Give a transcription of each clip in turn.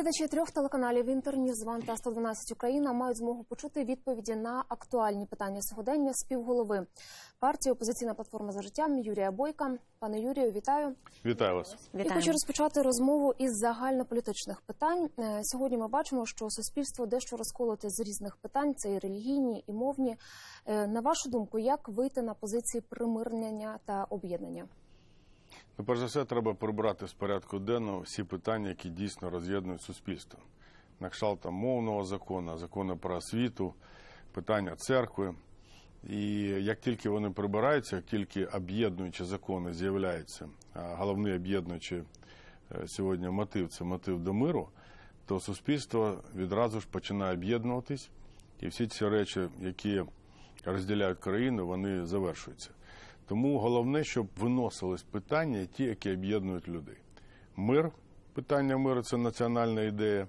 Глядачі трьох телеканалів «Інтерньюзван» та «112 Україна мають змогу почути відповіді на актуальні питання сьогодення співголови партії опозиційна платформа за життям Юрія Бойка. Пане Юрію, вітаю! Вітаю вас! Вітаю. хочу розпочати розмову із загальнополітичних питань. Е, сьогодні ми бачимо, що суспільство дещо розколоте з різних питань: це і релігійні, і мовні. Е, на вашу думку, як вийти на позиції примирення та об'єднання? Ну, перш за все, треба прибрати з порядку денного всі питання, які дійсно роз'єднують суспільство. На кшталт мовного закону, закону про освіту, питання церкви. І як тільки вони прибираються, як тільки об'єднуючі закони з'являються, а головний об'єднуючий е, сьогодні мотив це мотив до миру, то суспільство відразу ж починає об'єднуватись, і всі ці речі, які розділяють країну, вони завершуються. Тому головне, щоб виносились питання, ті, які об'єднують людей. Мир, питання миру це національна ідея,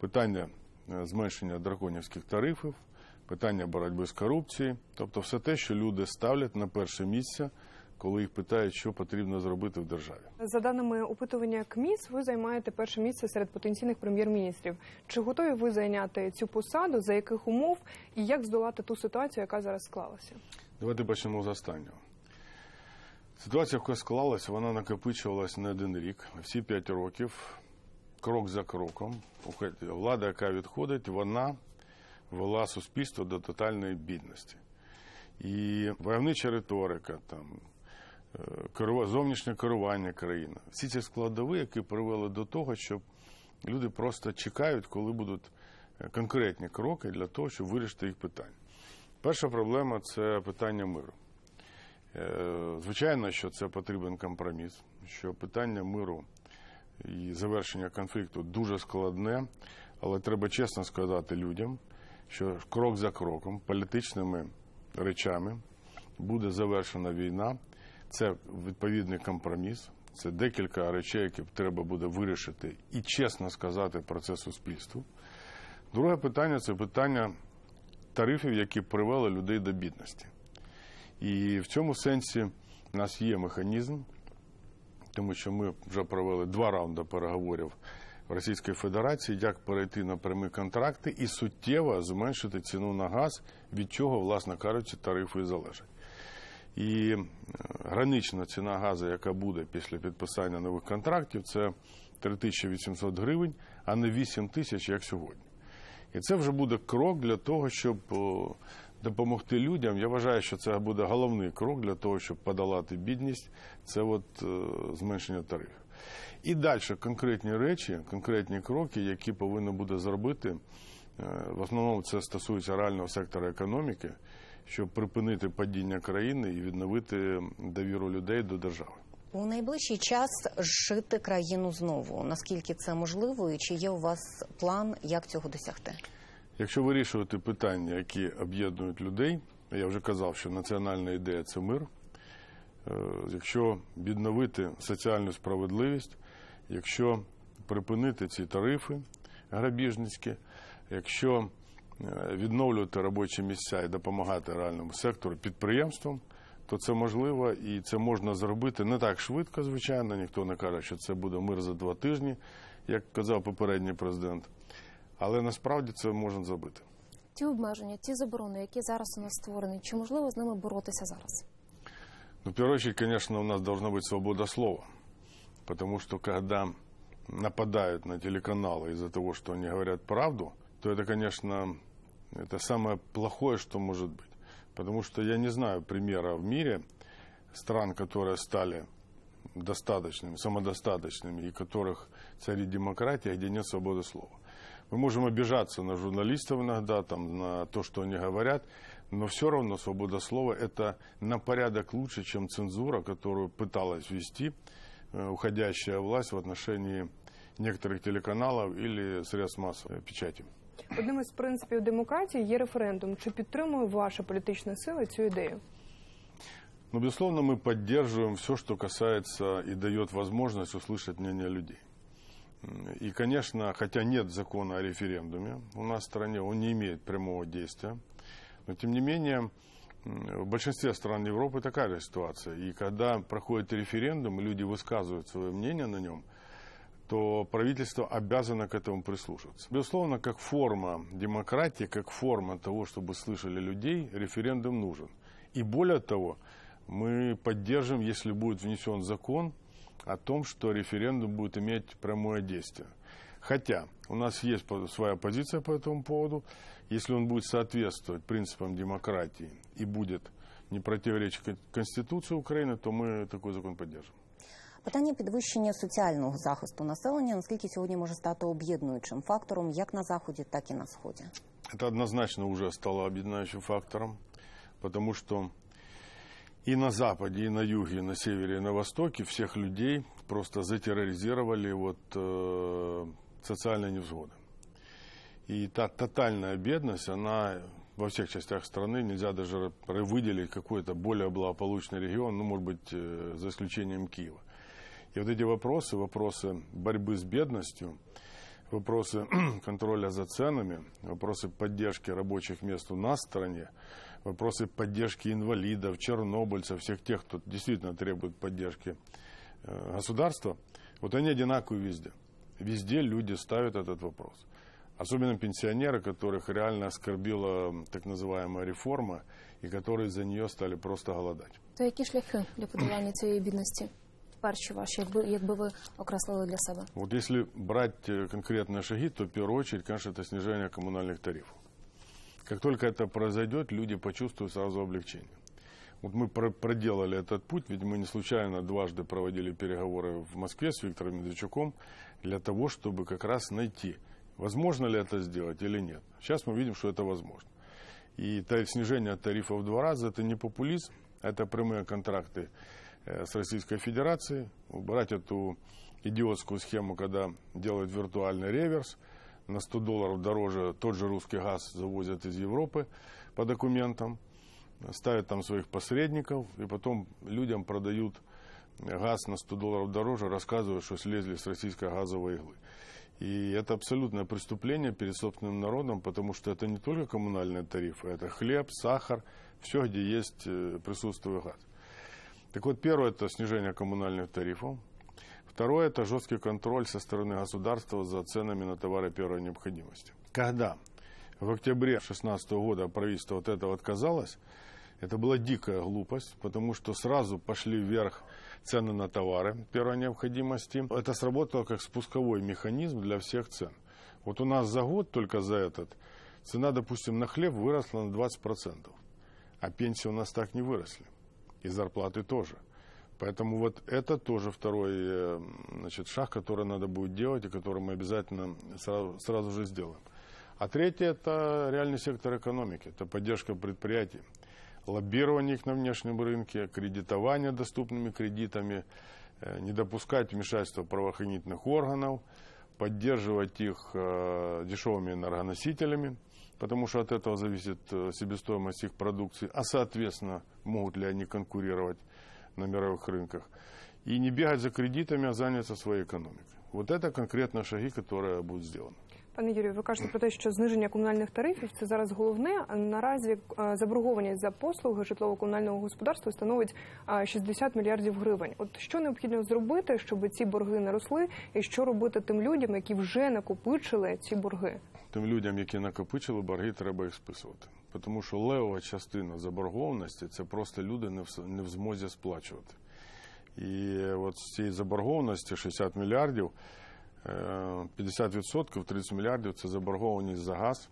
питання е, зменшення драконівських тарифів, питання боротьби з корупцією, тобто все те, що люди ставлять на перше місце. Коли їх питають, що потрібно зробити в державі, за даними опитування КМІС, ви займаєте перше місце серед потенційних прем'єр-міністрів. Чи готові ви зайняти цю посаду? За яких умов і як здолати ту ситуацію, яка зараз склалася? Давайте почнемо з останнього. Ситуація, яка склалася, вона накопичувалась не один рік, всі п'ять років, крок за кроком. Влада, яка відходить, вона вела суспільство до тотальної бідності. І войовнича риторика, там, е, зовнішнє керування країни. Всі ці складові, які привели до того, що люди просто чекають, коли будуть е, конкретні кроки для того, щоб вирішити їх питання. Перша проблема це питання миру. Е, звичайно, що це потрібен компроміс, що питання миру і завершення конфлікту дуже складне, але треба чесно сказати людям, що крок за кроком, політичними речами буде завершена війна. Це відповідний компроміс. Це декілька речей, які треба буде вирішити і чесно сказати про це суспільству. Друге питання це питання тарифів, які привели людей до бідності. І в цьому сенсі у нас є механізм, тому що ми вже провели два раунди переговорів в Російській Федерації, як перейти на прямі контракти і суттєво зменшити ціну на газ, від чого, власне кажучи, тарифи і залежать. І е, гранична ціна газу, яка буде після підписання нових контрактів, це 3800 гривень, а не 8 тисяч, як сьогодні. І це вже буде крок для того, щоб допомогти людям. Я вважаю, що це буде головний крок для того, щоб подолати бідність. Це от е, зменшення тарифів. І далі конкретні речі, конкретні кроки, які повинно буде зробити. Е, в основному це стосується реального сектора економіки, щоб припинити падіння країни і відновити довіру людей до держави. У найближчий час жити країну знову. Наскільки це можливо, і чи є у вас план, як цього досягти? Якщо вирішувати питання, які об'єднують людей, я вже казав, що національна ідея це мир. Е, якщо відновити соціальну справедливість, якщо припинити ці тарифи грабіжницькі, якщо е, відновлювати робочі місця і допомагати реальному сектору підприємствам, то це можливо і це можна зробити не так швидко, звичайно. Ніхто не каже, що це буде мир за два тижні, як казав попередній президент. але насправді це можна забити. Ті обмеження, ті заборони, які зараз у нас створені, чи можливо з ними боротися зараз? Ну, в первую конечно, у нас должна быть свобода слова. Потому что когда нападают на телеканалы из-за того, что они говорят правду, то это, конечно, это самое плохое, что может быть. Потому что я не знаю примера в мире стран, которые стали достаточными, самодостаточными, и которых царит демократия, где нет свободы слова. Мы можем обижаться на журналистов иногда, там, на то, что они говорят, но все равно свобода слова – это на порядок лучше, чем цензура, которую пыталась вести э, уходящая власть в отношении некоторых телеканалов или средств массовой печати. Одним із принципів демократии, є референдум. Чи підтримує ваша політична сила цю ідею? Ну, безусловно, мы поддерживаем все, что касается и дает возможность услышать мнение людей. И, конечно, хотя нет закона о референдуме у нас в стране, он не имеет прямого действия. Но, тем не менее, в большинстве стран Европы такая же ситуация. И когда проходит референдум, люди высказывают свое мнение на нем, то правительство обязано к этому прислушиваться. Безусловно, как форма демократии, как форма того, чтобы слышали людей, референдум нужен. И более того, мы поддержим, если будет внесен закон, о том, что референдум будет иметь прямое действие. Хотя у нас есть своя позиция по этому поводу. Если он будет соответствовать принципам демократии и будет не противоречить конституции Украины, то мы такой закон поддержим. Питання підвищення социального захисту населения насколько сегодня может стать об'єднуючим фактором как на заході, так и на Сходе? Это однозначно уже стало об'єднуючим фактором, потому что и на западе, и на юге, и на севере, и на востоке всех людей просто затерроризировали вот э, социальные невзгоды. И та тотальная бедность, она во всех частях страны, нельзя даже выделить какой-то более благополучный регион, ну, может быть, э, за исключением Киева. И вот эти вопросы, вопросы борьбы с бедностью, вопросы контроля за ценами, вопросы поддержки рабочих мест у нас в стране, вопросы поддержки инвалидов, чернобыльцев, всех тех, кто действительно требует поддержки э, государства, вот они одинаковые везде. Везде люди ставят этот вопрос. Особенно пенсионеры, которых реально оскорбила так называемая реформа, и которые за нее стали просто голодать. То які шляхи для подолання цієї бедности. Парчи ваши, как бы вы окреслили для себя? Вот если брать э, конкретные шаги, то в первую очередь, конечно, это снижение коммунальных тарифов. Как только это произойдет, люди почувствуют сразу облегчение. Вот мы проделали этот путь, ведь мы не случайно дважды проводили переговоры в Москве с Виктором Медведчуком для того, чтобы как раз найти, возможно ли это сделать или нет. Сейчас мы видим, что это возможно. И снижение тарифов в два раза – это не популизм, это прямые контракты э, с Российской Федерацией. Убрать эту идиотскую схему, когда делают виртуальный реверс – на 100 долларов дороже тот же русский газ завозят из Европы по документам, ставят там своих посредников и потом людям продают газ на 100 долларов дороже, рассказывают, что слезли с российской газовой иглы. И это абсолютное преступление перед собственным народом, потому что это не только коммунальные тарифы, это хлеб, сахар, все, где есть, э, присутствует газ. Так вот, первое – это снижение коммунальных тарифов. Второе – это жесткий контроль со стороны государства за ценами на товары первой необходимости. Когда в октябре 2016 года правительство от этого отказалось, это была дикая глупость, потому что сразу пошли вверх цены на товары первой необходимости. Это сработало как спусковой механизм для всех цен. Вот у нас за год только за этот цена, допустим, на хлеб выросла на 20%, а пенсии у нас так не выросли, и зарплаты тоже – Поэтому вот это тоже второй э, значит, шаг, который надо будет делать и который мы обязательно сразу, сразу же сделаем. А третье – это реальный сектор экономики, это поддержка предприятий, лоббирование их на внешнем рынке, кредитование доступными кредитами, э, не допускать вмешательства правоохранительных органов, поддерживать их э, дешевыми энергоносителями, потому что от этого зависит себестоимость их продукции, а соответственно, могут ли они конкурировать на мировых рынках. И не бегать за кредитами, а заняться своей экономикой. Вот это конкретно шаги, которые будут сделаны. Пане Юрію, ви кажете про те, що зниження комунальних тарифів це зараз головне. Наразі е, заборгованість за послуги житлово-комунального господарства становить 60 е, мільярдів гривень. От що необхідно зробити, щоб ці борги не росли, і що робити тим людям, які вже накопичили ці борги? Тим людям, які накопичили борги, треба їх списувати, тому що левова частина заборгованості це просто люди не в змозі сплачувати. І от з цієї заборгованості 60 мільярдів, 50%, е, 30 мільярдів це заборгованість за газ,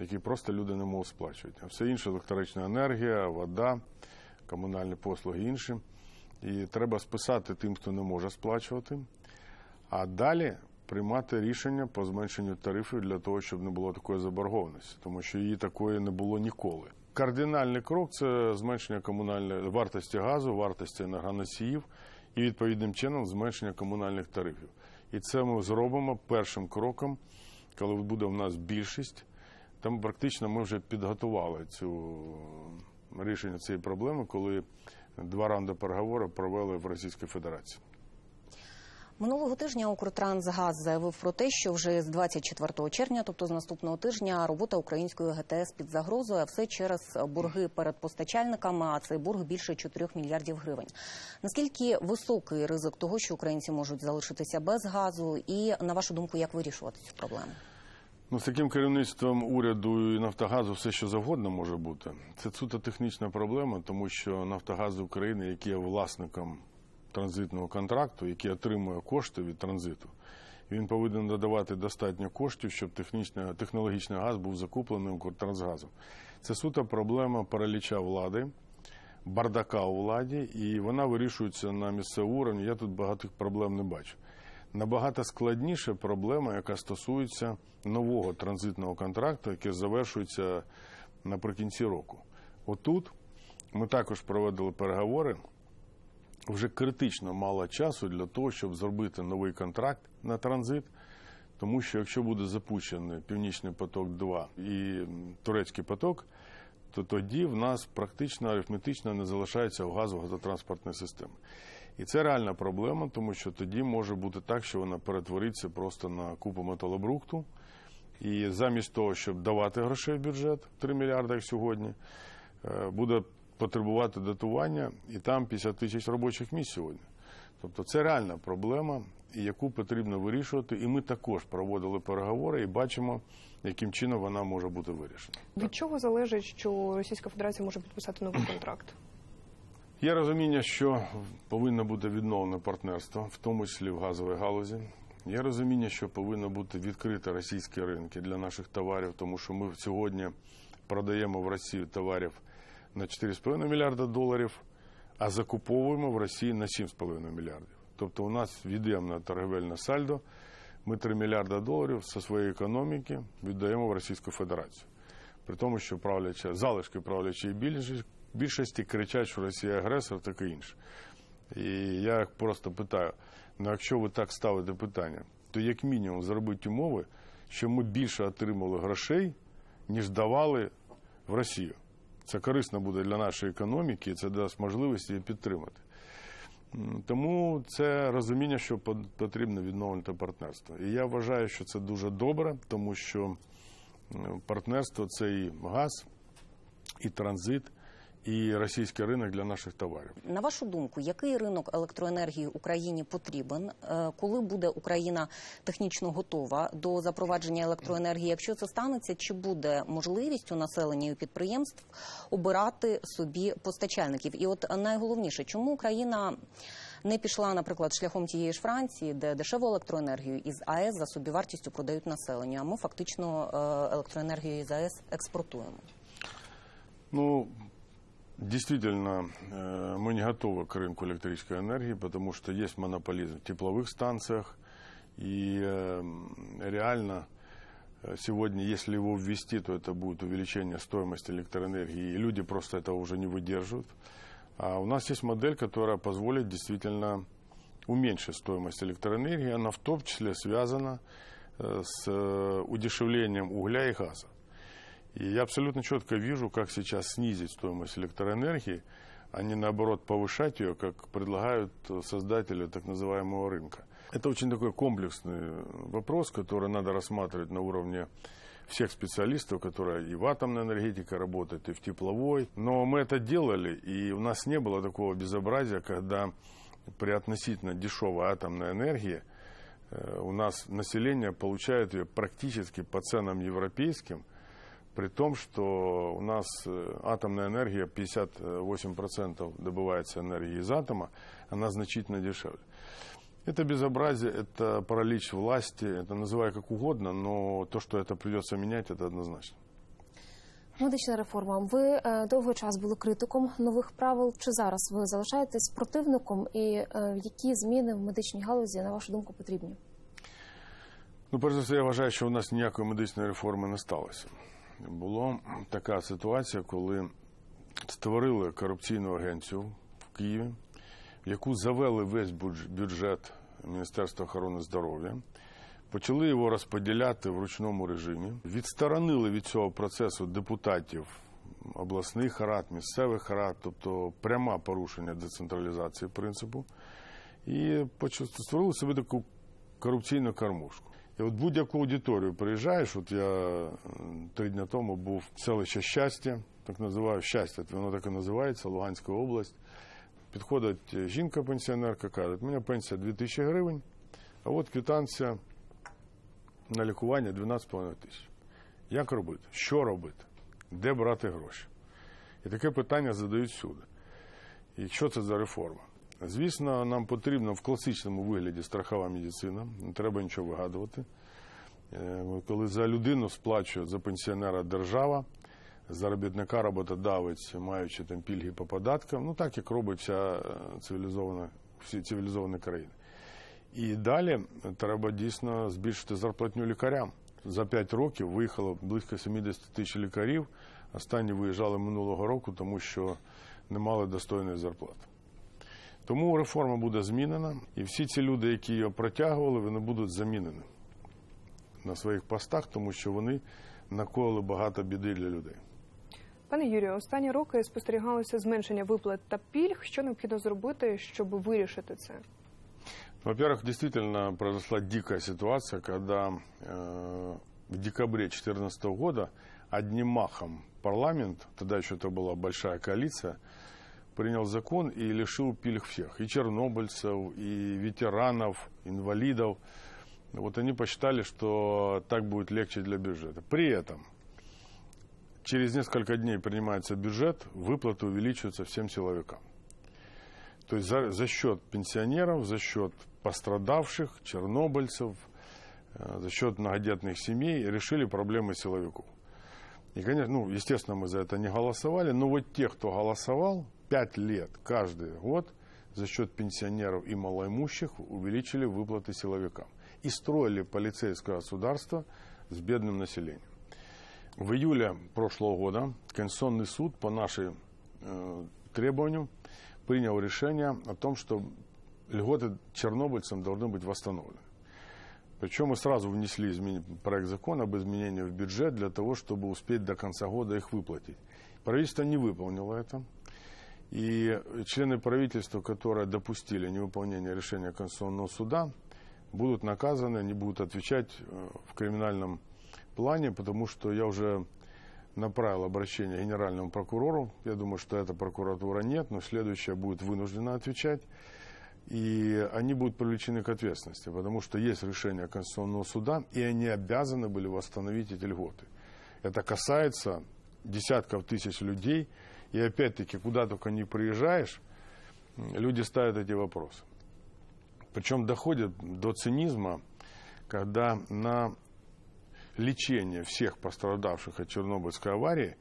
який просто люди не можуть сплачувати. А все інше електрична енергія, вода, комунальні послуги інші. І треба списати тим, хто не може сплачувати, а далі приймати рішення по зменшенню тарифів для того, щоб не було такої заборгованості, тому що її такої не було ніколи. Кардинальний крок це зменшення комунальної вартості газу, вартості енергоносіїв і відповідним чином зменшення комунальних тарифів. І це ми зробимо першим кроком, коли буде в нас більшість. Там практично ми вже підготували цю рішення цієї проблеми, коли два раунди переговорів провели в Російській Федерації. Минулого тижня Укртрансгаз заявив про те, що вже з 24 червня, тобто з наступного тижня, робота української ГТС під загрозою, а все через борги перед постачальниками. А цей борг більше 4 мільярдів гривень. Наскільки високий ризик того, що українці можуть залишитися без газу, і на вашу думку, як вирішувати цю проблему? Ну, з таким керівництвом уряду і Нафтогазу все, що завгодно може бути. Це суто технічна проблема, тому що Нафтогаз України, який є власником транзитного контракту, який отримує кошти від транзиту, він повинен надавати достатньо коштів, щоб технологічний газ був закуплений Укртрансгазом. Це суто проблема параліча влади, бардака у владі, і вона вирішується на місцевому рівні. Я тут багатих проблем не бачу. Набагато складніша проблема, яка стосується нового транзитного контракту, який завершується наприкінці року. Отут ми також проводили переговори вже критично мало часу для того, щоб зробити новий контракт на транзит. Тому що якщо буде запущений Північний поток 2 і турецький поток, то тоді в нас практично арифметично не залишається в газу газотранспортної системи. І це реальна проблема, тому що тоді може бути так, що вона перетвориться просто на купу металобрухту, І замість того, щоб давати грошей в бюджет 3 мільярди сьогодні, е, буде потребувати датування, і там 50 тисяч робочих місць сьогодні. Тобто це реальна проблема, яку потрібно вирішувати, і ми також проводили переговори і бачимо, яким чином вона може бути вирішена. Від чого залежить, що Російська Федерація може підписати новий контракт? Є розуміння, що повинно бути відновлене партнерство, в тому числі в газовій галузі. Є розуміння, що повинно бути відкрите російські ринки для наших товарів, тому що ми сьогодні продаємо в Росію товарів на 4,5 мільярда доларів, а закуповуємо в Росії на 7,5 мільярдів. Тобто у нас від'ємна торговельна сальдо. Ми 3 мільярда доларів зі своєї економіки віддаємо в Російську Федерацію. При тому, що правляча залишки правлячої більшості кричать, що Росія агресор, таке інше. І я просто питаю: ну якщо ви так ставите питання, то як мінімум зробити умови, що ми більше отримали грошей, ніж давали в Росію. Це корисно буде для нашої економіки, це дасть можливість її підтримати. Тому це розуміння, що потрібно відновлювати партнерство. І я вважаю, що це дуже добре, тому що партнерство це і газ, і транзит і російський ринок для наших товарів. На вашу думку, який ринок електроенергії Україні потрібен, е, коли буде Україна технічно готова до запровадження електроенергії? Якщо це станеться, чи буде можливість у населення і підприємств обирати собі постачальників? І от найголовніше, чому Україна? Не пішла, наприклад, шляхом тієї ж Франції, де дешеву електроенергію із АЕС за собівартістю продають населенню. А ми фактично е, електроенергію із АЕС експортуємо. Ну Действительно, э, мы не готовы к рынку электрической энергии, потому что есть монополизм в тепловых станциях. И э, реально э, сегодня, если его ввести, то это будет увеличение стоимости электроэнергии. И люди просто этого уже не выдерживают. А у нас есть модель, которая позволит действительно уменьшить стоимость электроэнергии. Она в том числе связана с удешевлением угля и газа. И я абсолютно четко вижу, как сейчас снизить стоимость электроэнергии, а не наоборот повышать ее, как предлагают э, создатели так называемого рынка. Это очень такой комплексный э, вопрос, который надо рассматривать на уровне всех специалистов, которые и в атомной энергетике работают, и в тепловой. Но мы это делали, и у нас не было такого безобразия, когда при относительно дешевой атомной энергии э, у нас население получает ее практически по ценам европейским – при том, что у нас э, атомная энергия, 58% добывается энергии из атома, она значительно дешевле. Это безобразие, это паралич власти, это называй как угодно, но то, что это придется менять, это однозначно. Медична реформа. Ви е, довгий час були критиком нових правил. Чи зараз ви залишаєтесь противником? І е, які зміни в медичній галузі, на вашу думку, потрібні? Ну, перш за все, я вважаю, що у нас ніякої медичної реформи не сталося. Була така ситуація, коли створили корупційну агенцію в Києві, в яку завели весь бюджет Міністерства охорони здоров'я. Почали його розподіляти в ручному режимі, відсторонили від цього процесу депутатів обласних рад, місцевих рад, тобто пряме порушення децентралізації принципу, і створили собі таку корупційну кормушку. І от будь-яку аудиторію приїжджаєш, от я три дні тому був в селище щастя, так називаю щастя, воно так і називається, Луганська область. Підходить е, жінка-пенсіонерка, каже, у мене пенсія 2000 гривень, а от квітанція на лікування 12,5 тисяч. Як робити? Що робити? Де брати гроші? І таке питання задають сюди. І що це за реформа? Звісно, нам потрібна в класичному вигляді страхова медицина, не треба нічого вигадувати. Е, коли за людину сплачує за пенсіонера держава, заробітника роботодавець, маючи там пільги по податкам, ну так як робиться е, цивілізована, всі цивілізовані країни. І далі треба дійсно збільшити зарплатню лікарям. За 5 років виїхало близько 70 тисяч лікарів. Останні виїжджали минулого року, тому що не мали достойної зарплати. Тому реформа буде змінена, і всі ці люди, які її протягували, вони будуть замінені на своїх постах, тому що вони наколи багато біди для людей. Пане Юрію, останні роки спостерігалося зменшення виплат та пільг. Що необхідно зробити, щоб вирішити це? Ну, во-первых, действительно произошла дикая ситуация, когда э, в декабре 2014 года одним махом парламент, тогда еще это была большая коалиция, принял закон и лишил пилих всех. И чернобыльцев, и ветеранов, инвалидов. Вот они посчитали, что так будет легче для бюджета. При этом через несколько дней принимается бюджет, выплаты увеличиваются всем силовикам. То есть за, за счет пенсионеров, за счет пострадавших, чернобыльцев, э, за счет многодетных семей решили проблемы силовиков. И, конечно, ну, естественно, мы за это не голосовали, но вот те, кто голосовал, Пять лет каждый год за счет пенсионеров и малоимущих увеличили выплаты силовикам и строили полицейское государство с бедным населением. В июле прошлого года Конституционный суд по нашей э, требованию принял решение о том, что льготы чернобыльцам должны быть восстановлены. Причем мы сразу внесли измен... проект закона об изменении в бюджет для того, чтобы успеть до конца года их выплатить. Правительство не выполнило это. И члены правительства, которые допустили невыполнение решения Конституционного суда, будут наказаны, они будут отвечать э, в криминальном плане, потому что я уже направил обращение генеральному прокурору. Я думаю, что эта прокуратура нет, но следующая будет вынуждена отвечать. И они будут привлечены к ответственности, потому что есть решение Конституционного суда, и они обязаны были восстановить эти льготы. Это касается десятков тысяч людей, и опять-таки, куда только не приезжаешь, люди ставят эти вопросы. Причем доходит до цинизма, когда на лечение всех пострадавших от Чернобыльской аварии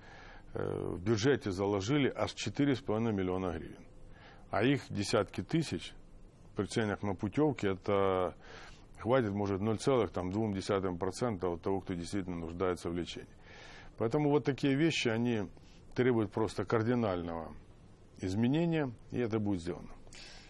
э, в бюджете заложили аж 4,5 миллиона гривен. А их десятки тысяч при ценах на путевки это хватит, может, 0,2% от того, кто действительно нуждается в лечении. Поэтому вот такие вещи, они требует просто кардинального изменения, и это будет сделано.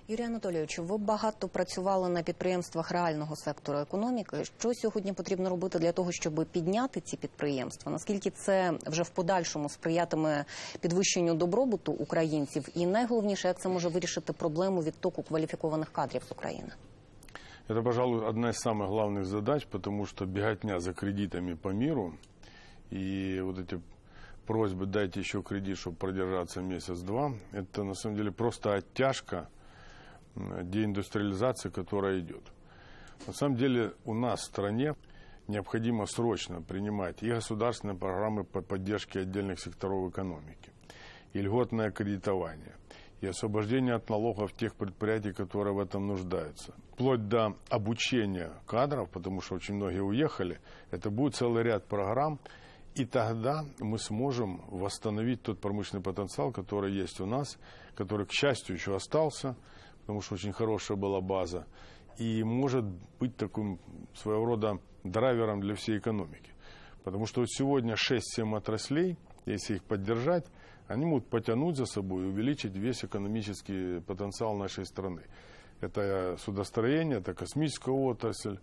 Юрій Анатолійович, ви багато працювали на підприємствах реального сектору економіки. Що сьогодні потрібно робити для того, щоб підняти ці підприємства? Наскільки це вже в подальшому сприятиме підвищенню добробуту українців? І найголовніше, як це може вирішити проблему відтоку кваліфікованих кадрів з України? Это, пожалуй, одна з самых главных задач, тому що беготня за кредитами по міру і вот эти просьбы дайте еще кредит, чтобы продержаться месяц-два. Это на самом деле просто оттяжка деиндустриализации, которая идет. На самом деле у нас в стране необходимо срочно принимать и государственные программы по поддержке отдельных секторов экономики, и льготное кредитование, и освобождение от налогов тех предприятий, которые в этом нуждаются. Вплоть до обучения кадров, потому что очень многие уехали, это будет целый ряд программ – и тогда мы сможем восстановить тот промышленный потенциал, который есть у нас, который, к счастью, еще остался, потому что очень хорошая была база, и может быть таким своего рода драйвером для всей экономики. Потому что вот сегодня 6-7 отраслей, если их поддержать, они могут потянуть за собой и увеличить весь экономический потенциал нашей страны. Это судостроение, это космическая отрасль,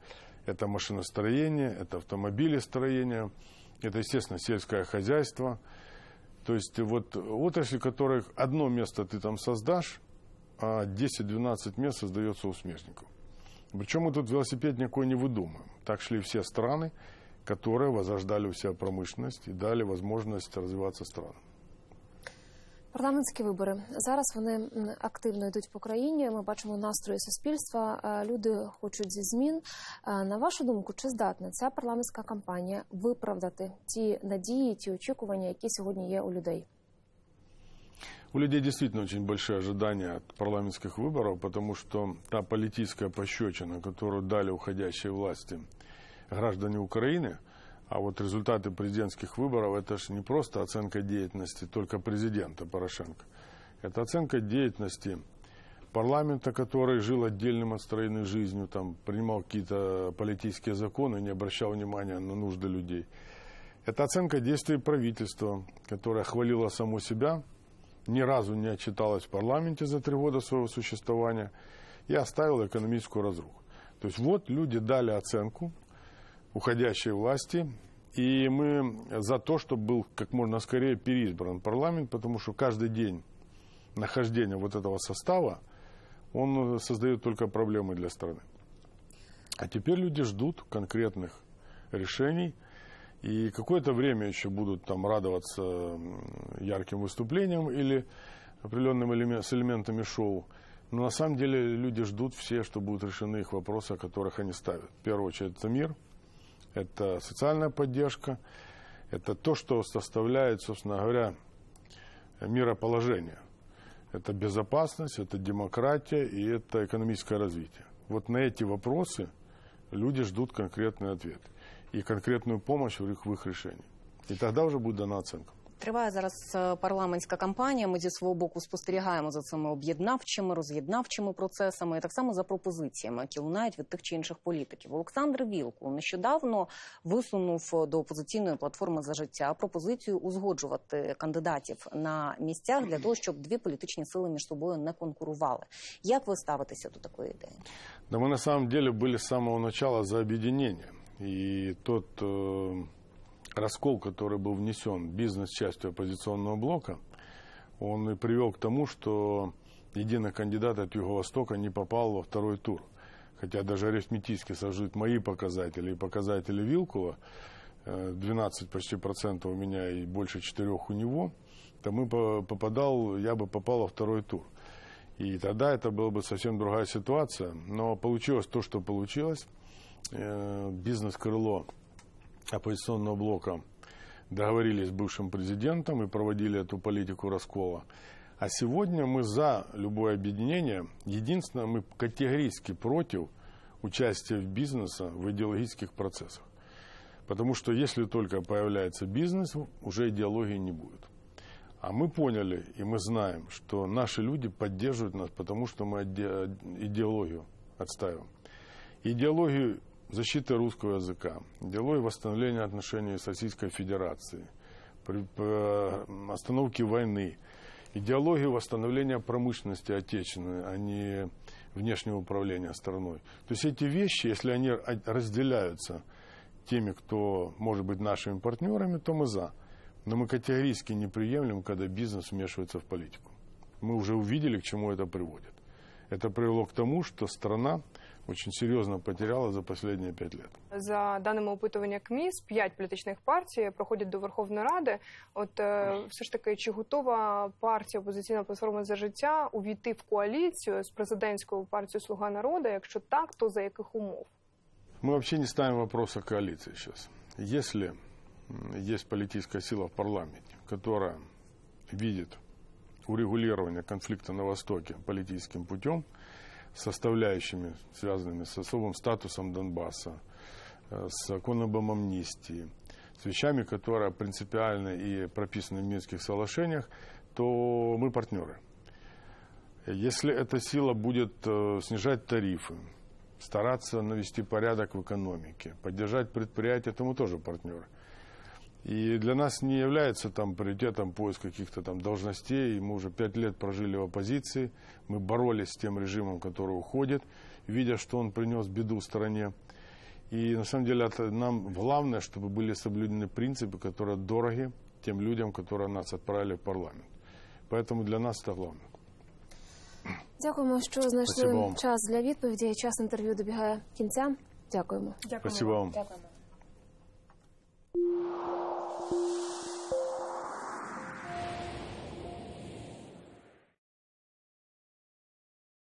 это машиностроение, это автомобилестроение – это, естественно, сельское хозяйство. То есть вот отрасли, которых одно место ты там создашь, а 10-12 мест создается у смертников. Причем мы тут велосипед никакой не выдумаем. Так шли все страны, которые возрождали у себя промышленность и дали возможность развиваться странам. Парламентські вибори зараз вони активно йдуть по країні. Ми бачимо настрої суспільства. Е, люди хочуть зі змін. Е, на вашу думку, чи здатна ця парламентська кампанія виправдати ті надії, ті очікування, які сьогодні є у людей? У людей действительно очень большие ожидания от парламентских выборов, потому что та политическая пощечина, которую дали уходящие власти граждане Украины – А вот результаты президентских выборов – это же не просто оценка деятельности только президента Порошенко. Это оценка деятельности парламента, который жил отдельным от страны жизнью, там, принимал какие-то политические законы, не обращал внимания на нужды людей. Это оценка действий правительства, которое хвалило само себя, ни разу не отчиталось в парламенте за три года своего существования и оставило экономическую разруху. То есть вот люди дали оценку, уходящей власти. И мы за то, чтобы был как можно скорее переизбран парламент, потому что каждый день нахождения вот этого состава, он создает только проблемы для страны. А теперь люди ждут конкретных решений. И какое-то время еще будут там радоваться ярким выступлениям или определенным элемент, с элементами шоу. Но на самом деле люди ждут все, что будут решены их вопросы, о которых они ставят. В первую очередь это мир – это социальная поддержка, это то, что составляет, собственно говоря, мироположение. Это безопасность, это демократия и это экономическое развитие. Вот на эти вопросы люди ждут конкретный ответ и конкретную помощь в их решении. И тогда уже будет дана оценка. Триває зараз е, парламентська кампанія. Ми зі свого боку спостерігаємо за цими об'єднавчими, роз'єднавчими процесами, і так само за пропозиціями, які лунають від тих чи інших політиків. Олександр Вілку нещодавно висунув е, до опозиційної платформи за життя пропозицію узгоджувати кандидатів на місцях для того, щоб дві політичні сили між собою не конкурували. Як ви ставитеся до такої ідеї? Да ми на самом деле були з самого початку за об'єднання. і тут. Е... Э, раскол, который был внесен бизнес-частью оппозиционного блока, он и привел к тому, что единый кандидат от Юго-Востока не попал во второй тур. Хотя даже арифметически сложить мои показатели и показатели Вилкула, 12 э, почти процентов у меня и больше 4 у него, то мы попадал, я бы попал во второй тур. И тогда это была бы совсем другая ситуация. Но получилось то, что получилось. Э, бизнес-крыло оппозиционного блока договорились с бывшим президентом и проводили эту политику раскола. А сегодня мы за любое объединение. Единственное, мы категорически против участия в бизнеса в идеологических процессах. Потому что если только появляется бизнес, уже идеологии не будет. А мы поняли и мы знаем, что наши люди поддерживают нас, потому что мы идеологию отстаиваем. Идеологию защита русского языка, дело и восстановление отношений с Российской Федерацией, при, при э, остановке войны, идеология восстановления промышленности отечественной, а не внешнего управления страной. То есть эти вещи, если они разделяются теми, кто может быть нашими партнерами, то мы за. Но мы категорически не приемлем, когда бизнес вмешивается в политику. Мы уже увидели, к чему это приводит. Это привело к тому, что страна очень серьезно потеряла за последние пять лет. За даними опитування КМІС, п'ять політичних партий проходят до Верховной Рады. От е, все ж таки, чи готова партія опозиційна платформа за життя увійти в коалицию с президентской партией Слуга народа". Если так, то за каких умов? Мы вообще не ставим вопрос о коалиции сейчас. Если есть политическая сила в парламенте, которая видит урегулирование конфликта на Востоке политическим путем – составляющими, связанными с особым статусом Донбасса, э, с законом об амнистии, с вещами, которые принципиально и прописаны в Минских соглашениях, то мы партнеры. Если эта сила будет э, снижать тарифы, стараться навести порядок в экономике, поддержать предприятия, то мы тоже партнеры. И для нас не является там приоритетом поиск каких-то там должностей. Мы уже пять лет прожили в оппозиции, мы боролись с тем режимом, который уходит, видя, что он принес беду стране. И на самом деле это нам главное, чтобы были соблюдены принципы, которые дороги тем людям, которые нас отправили в парламент. Поэтому для нас это главное. Дякуємо, що знайшли час для відповіді. Час інтерв'ю добігає кінця. Дякуємо. Дякуємо. Спасибо вам. Дякуємо.